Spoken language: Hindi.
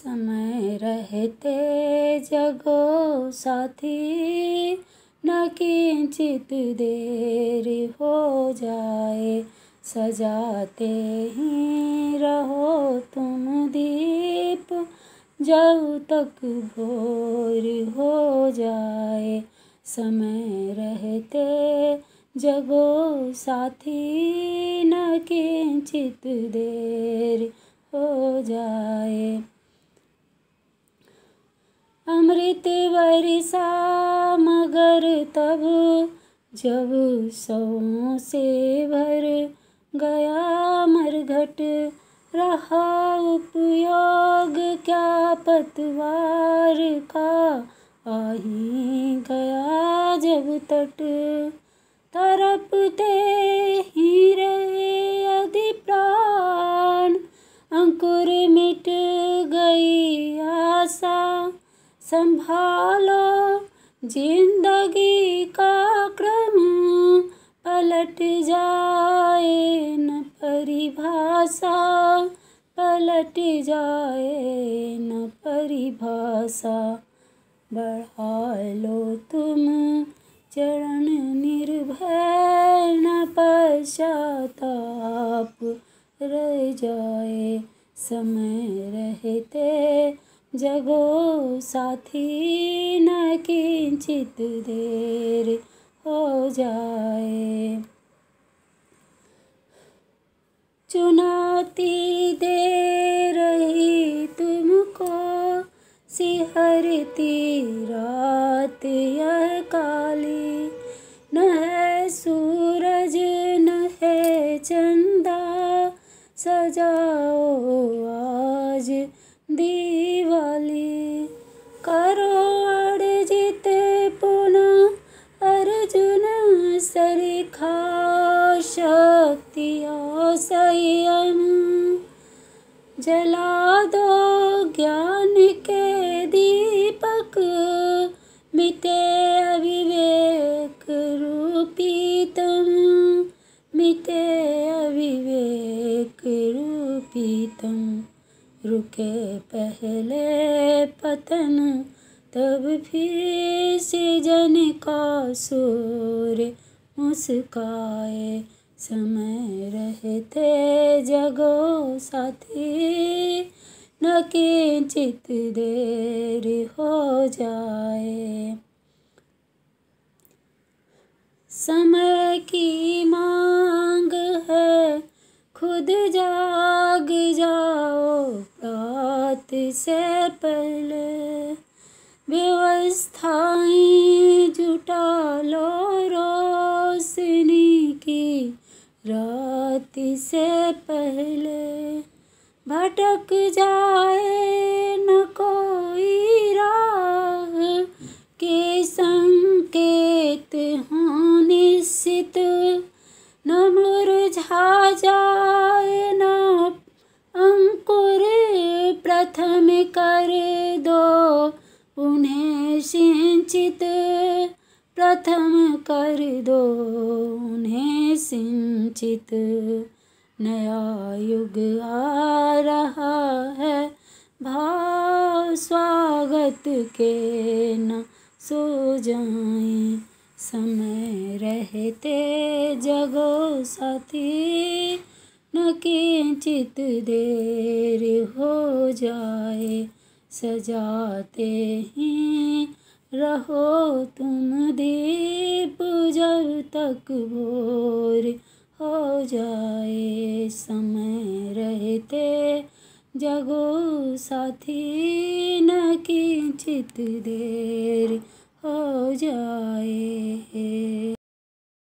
समय रहते जगो साथी न किंचित देर हो जाए सजाते ही रहो तुम दीप जब तक भोर हो जाए समय रहते जगो साथी न किंचित देर हो जाए अमृत वर्षा मगर तब जब सौ से भर गया मरघट रहा उपयोग क्या पतवार का आही गया जब तट तरपते ही रहे अधिप्रा संभालो जिंदगी का क्रम पलट जाए न परिभाषा पलट जाए न परिभाषा बढ़ा लो तुम चरण निर्भय न पश्चाताप रह जाए समय रहते जगो साथी न किंचित देर हो जाए चुनौती दे रही तुमको सिहरती रात यह काली न है सूरज न है चंदा सजाओ आज दी करो अर्जित पुनः अर्जुन सरिखा शक्ति संयम जला दो ज्ञान के दीपक मिटे अविवेक रूपी तम मिटे अविवेक रूपी तम रुके पहले पतन तब फिर से जन का सूर मुस्काए समय रहते जगो साथी न किंचित देर हो जाए समय की मांग है खुद जाग जाओ रात से पहले व्यवस्थाएं जुटा लो रोशनी की रात से पहले भटक जाए न कोई सिंचित प्रथम कर दो उन्हें सिंचित नया युग आ रहा है भाव स्वागत के न सो जाए समय रहते जगो साथी न किंचित देर हो जाए सजाते हैं रहो तुम दीप जब तक भोर हो जाए समय रहते जगो साथी न किंचित देर हो जाए